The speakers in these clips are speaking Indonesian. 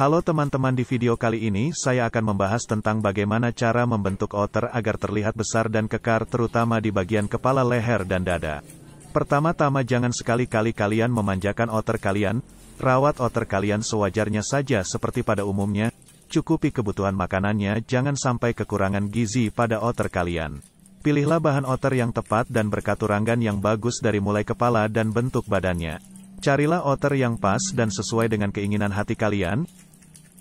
Halo teman-teman di video kali ini saya akan membahas tentang bagaimana cara membentuk otter agar terlihat besar dan kekar terutama di bagian kepala leher dan dada. Pertama-tama jangan sekali-kali kalian memanjakan otter kalian, rawat otter kalian sewajarnya saja seperti pada umumnya, cukupi kebutuhan makanannya jangan sampai kekurangan gizi pada otter kalian. Pilihlah bahan otter yang tepat dan berkaturangan yang bagus dari mulai kepala dan bentuk badannya. Carilah otter yang pas dan sesuai dengan keinginan hati kalian,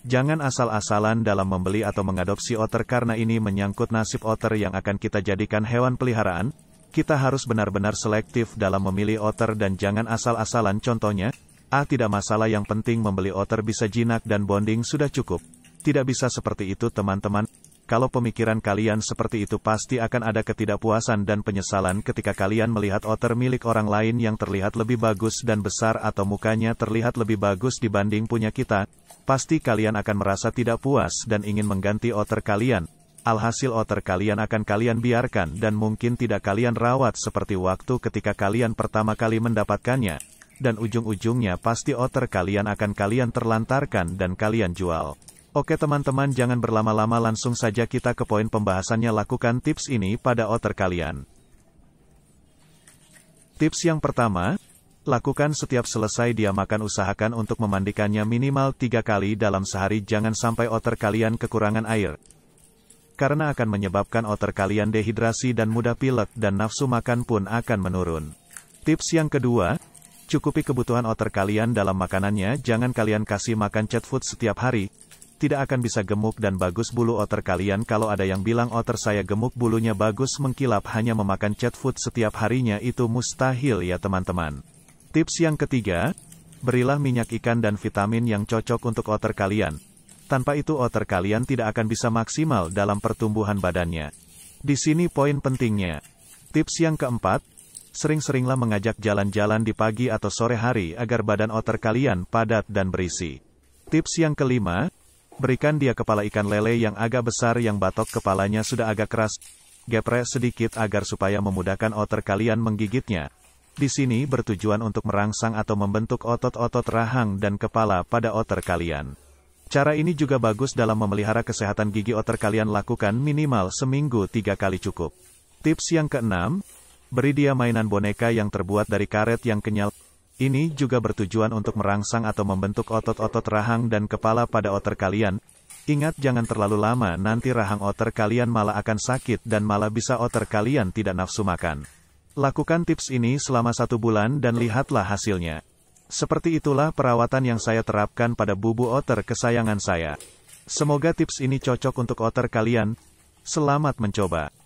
Jangan asal-asalan dalam membeli atau mengadopsi otter karena ini menyangkut nasib otter yang akan kita jadikan hewan peliharaan. Kita harus benar-benar selektif dalam memilih otter dan jangan asal-asalan contohnya. Ah tidak masalah yang penting membeli otter bisa jinak dan bonding sudah cukup. Tidak bisa seperti itu teman-teman kalau pemikiran kalian seperti itu pasti akan ada ketidakpuasan dan penyesalan ketika kalian melihat otter milik orang lain yang terlihat lebih bagus dan besar atau mukanya terlihat lebih bagus dibanding punya kita, pasti kalian akan merasa tidak puas dan ingin mengganti otter kalian. Alhasil otter kalian akan kalian biarkan dan mungkin tidak kalian rawat seperti waktu ketika kalian pertama kali mendapatkannya. Dan ujung-ujungnya pasti otter kalian akan kalian terlantarkan dan kalian jual. Oke teman-teman jangan berlama-lama langsung saja kita ke poin pembahasannya lakukan tips ini pada otter kalian. Tips yang pertama, lakukan setiap selesai dia makan usahakan untuk memandikannya minimal 3 kali dalam sehari jangan sampai otter kalian kekurangan air. Karena akan menyebabkan otter kalian dehidrasi dan mudah pilek dan nafsu makan pun akan menurun. Tips yang kedua, cukupi kebutuhan otter kalian dalam makanannya jangan kalian kasih makan cat food setiap hari, tidak akan bisa gemuk dan bagus bulu otter kalian kalau ada yang bilang otter saya gemuk bulunya bagus mengkilap hanya memakan cat food setiap harinya itu mustahil ya teman-teman. Tips yang ketiga, berilah minyak ikan dan vitamin yang cocok untuk otter kalian. Tanpa itu otter kalian tidak akan bisa maksimal dalam pertumbuhan badannya. Di sini poin pentingnya. Tips yang keempat, sering-seringlah mengajak jalan-jalan di pagi atau sore hari agar badan otter kalian padat dan berisi. Tips yang kelima, Berikan dia kepala ikan lele yang agak besar yang batok kepalanya sudah agak keras. Geprek sedikit agar supaya memudahkan otter kalian menggigitnya. Di sini bertujuan untuk merangsang atau membentuk otot-otot rahang dan kepala pada otter kalian. Cara ini juga bagus dalam memelihara kesehatan gigi otter kalian lakukan minimal seminggu tiga kali cukup. Tips yang keenam, beri dia mainan boneka yang terbuat dari karet yang kenyal. Ini juga bertujuan untuk merangsang atau membentuk otot-otot rahang dan kepala pada otter kalian. Ingat jangan terlalu lama nanti rahang otter kalian malah akan sakit dan malah bisa otter kalian tidak nafsu makan. Lakukan tips ini selama satu bulan dan lihatlah hasilnya. Seperti itulah perawatan yang saya terapkan pada bubu otter kesayangan saya. Semoga tips ini cocok untuk otter kalian. Selamat mencoba.